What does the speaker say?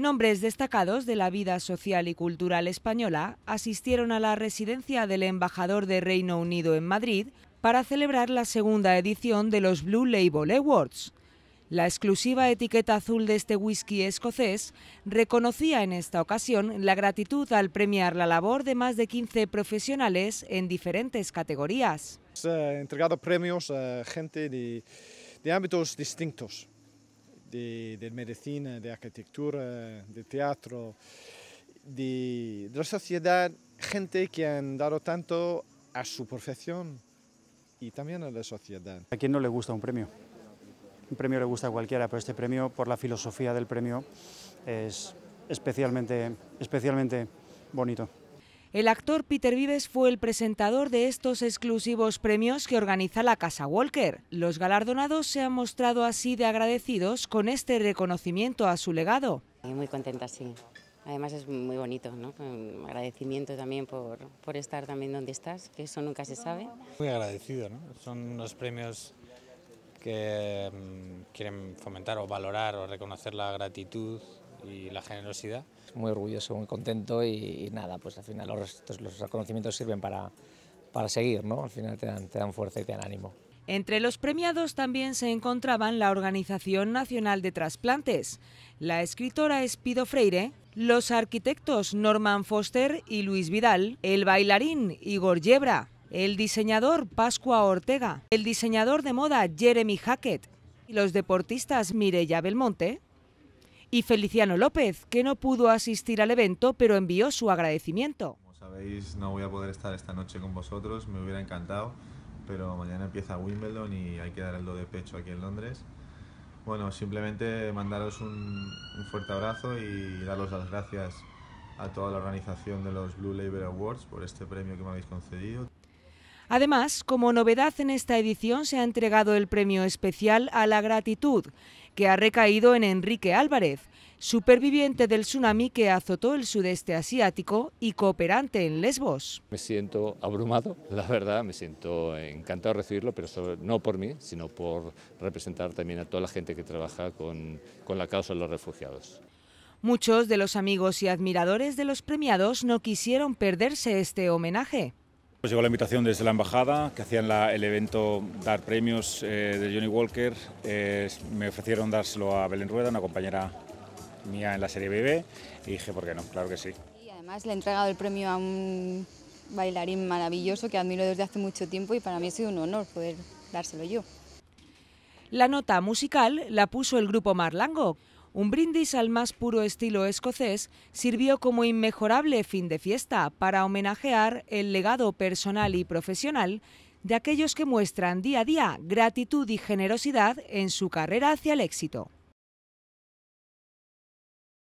Nombres destacados de la vida social y cultural española asistieron a la residencia del embajador de Reino Unido en Madrid para celebrar la segunda edición de los Blue Label Awards. La exclusiva etiqueta azul de este whisky escocés reconocía en esta ocasión la gratitud al premiar la labor de más de 15 profesionales en diferentes categorías. Se han entregado premios a gente de, de ámbitos distintos de, medicina, de arquitectura, de teatro, de, de la sociedad, gente que han dado tanto a su profesión y también a la sociedad. ¿A quién no le gusta un premio? Un premio le gusta a cualquiera, pero este premio, por la filosofía del premio, es especialmente, especialmente bonito. El actor Peter Vives fue el presentador de estos exclusivos premios que organiza la Casa Walker. Los galardonados se han mostrado así de agradecidos con este reconocimiento a su legado. Muy contenta, sí. Además es muy bonito, ¿no? Un agradecimiento también por, por estar también donde estás, que eso nunca se sabe. Muy agradecido, ¿no? Son los premios que mm, quieren fomentar o valorar o reconocer la gratitud y la generosidad. Muy orgulloso, muy contento y, nada, pues al final los, reconocimientos sirven para, para seguir, ¿no? Al final te dan, te dan fuerza y te dan ánimo. Entre los premiados también se encontraban la Organización Nacional de Trasplantes, la escritora Espido Freire, los arquitectos Norman Foster y Luis Vidal, el bailarín Igor Yebra, el diseñador Pascua Ortega, el diseñador de moda Jeremy Hackett y los deportistas Mireya Belmonte, y Feliciano López, que no pudo asistir al evento, pero envió su agradecimiento. Como sabéis, no voy a poder estar esta noche con vosotros, me hubiera encantado, pero mañana empieza Wimbledon y hay que dar el de pecho aquí en Londres. Bueno, simplemente mandaros un, fuerte abrazo y daros las gracias a toda la organización de los Blue labour Awards por este premio que me habéis concedido. Además, como novedad en esta edición se ha entregado el premio especial a la gratitud que ha recaído en Enrique Álvarez, superviviente del tsunami que azotó el sudeste asiático y cooperante en Lesbos. Me siento abrumado, la verdad, me siento encantado de recibirlo, pero no por mí, sino por representar también a toda la gente que trabaja con la causa de los refugiados. Muchos de los amigos y admiradores de los premiados no quisieron perderse este homenaje. Pues llegó la invitación desde la embajada, que hacían el evento dar premios eh, de Johnny Walker. me ofrecieron dárselo a Belén Rueda, una compañera mía en la serie BB, y dije, ¿por qué no? Claro que sí. Y además le he entregado el premio a un bailarín maravilloso que admiro desde hace mucho tiempo y para mí ha sido un honor poder dárselo yo. La nota musical la puso el grupo Marlango, un brindis al más puro estilo escocés sirvió como inmejorable fin de fiesta para homenajear el legado personal y profesional de aquellos que muestran día a día gratitud y generosidad en su carrera hacia el éxito.